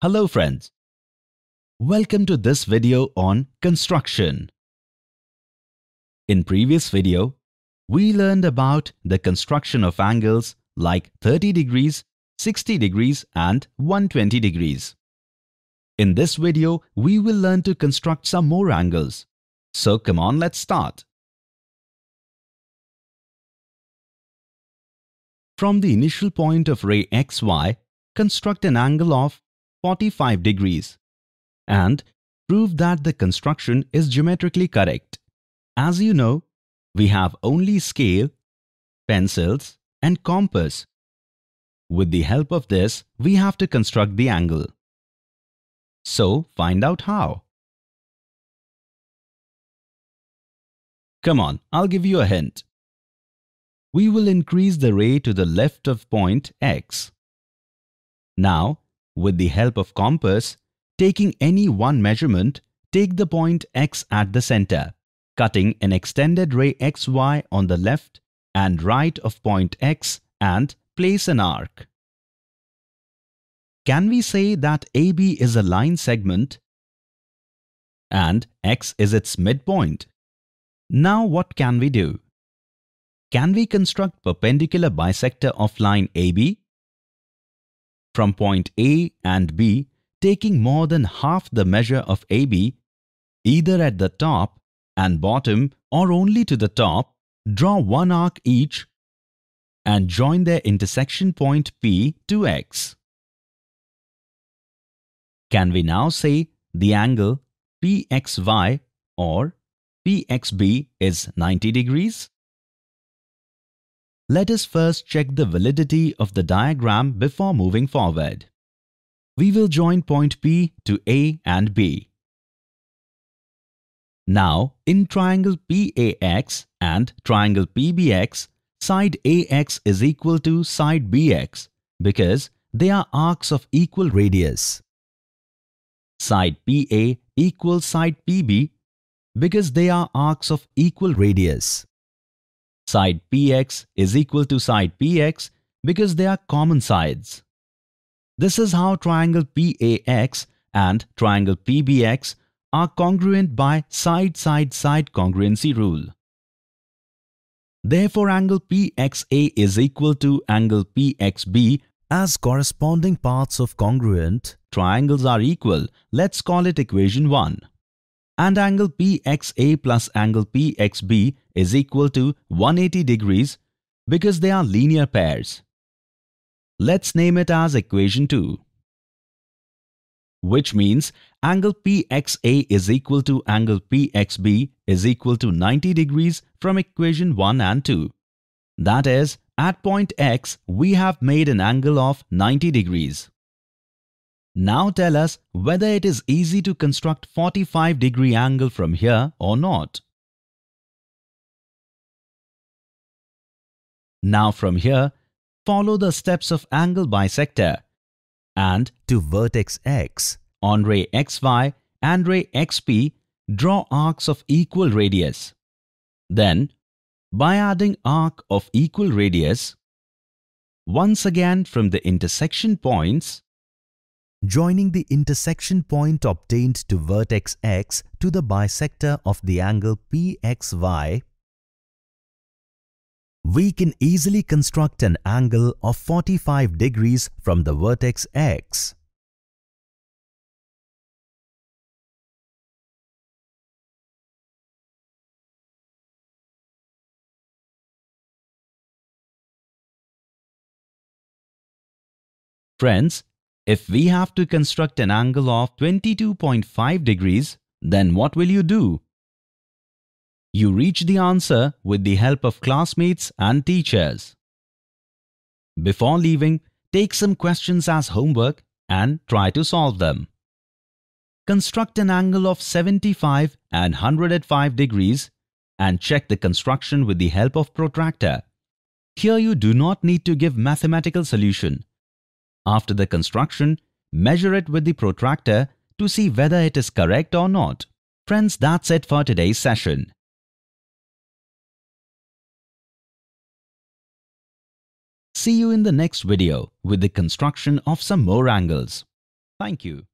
Hello friends. Welcome to this video on construction. In previous video, we learned about the construction of angles like 30 degrees, 60 degrees and 120 degrees. In this video, we will learn to construct some more angles. So come on, let's start. From the initial point of ray xy, construct an angle of 45 degrees and prove that the construction is geometrically correct. As you know, we have only scale, pencils and compass. With the help of this, we have to construct the angle. So find out how. Come on, I'll give you a hint. We will increase the ray to the left of point x. Now, with the help of compass, taking any one measurement, take the point x at the center, cutting an extended ray xy on the left and right of point x and place an arc. Can we say that AB is a line segment and x is its midpoint? Now what can we do? Can we construct perpendicular bisector of line AB? from point A and B taking more than half the measure of AB, either at the top and bottom or only to the top, draw one arc each and join their intersection point P to X. Can we now say the angle PXY or PXB is 90 degrees? Let us first check the validity of the diagram before moving forward. We will join point P to A and B. Now, in triangle PAX and triangle PBX, side AX is equal to side BX because they are arcs of equal radius. Side PA equals side PB because they are arcs of equal radius side px is equal to side px because they are common sides. This is how triangle PAX and triangle PBX are congruent by side-side-side congruency rule. Therefore, angle PXA is equal to angle PXB as corresponding parts of congruent triangles are equal. Let's call it equation 1 and angle PXA plus angle PXB is equal to 180 degrees because they are linear pairs. Let's name it as equation 2. Which means angle PXA is equal to angle PXB is equal to 90 degrees from equation 1 and 2. That is, at point X, we have made an angle of 90 degrees. Now tell us whether it is easy to construct 45 degree angle from here or not. Now from here, follow the steps of angle bisector and to vertex X. On ray XY and ray XP, draw arcs of equal radius. Then, by adding arc of equal radius, once again from the intersection points, joining the intersection point obtained to vertex x to the bisector of the angle pxy, we can easily construct an angle of 45 degrees from the vertex x. Friends, if we have to construct an angle of 22.5 degrees, then what will you do? You reach the answer with the help of classmates and teachers. Before leaving, take some questions as homework and try to solve them. Construct an angle of 75 and 105 degrees and check the construction with the help of protractor. Here you do not need to give mathematical solution. After the construction, measure it with the protractor to see whether it is correct or not. Friends, that's it for today's session. See you in the next video with the construction of some more angles. Thank you.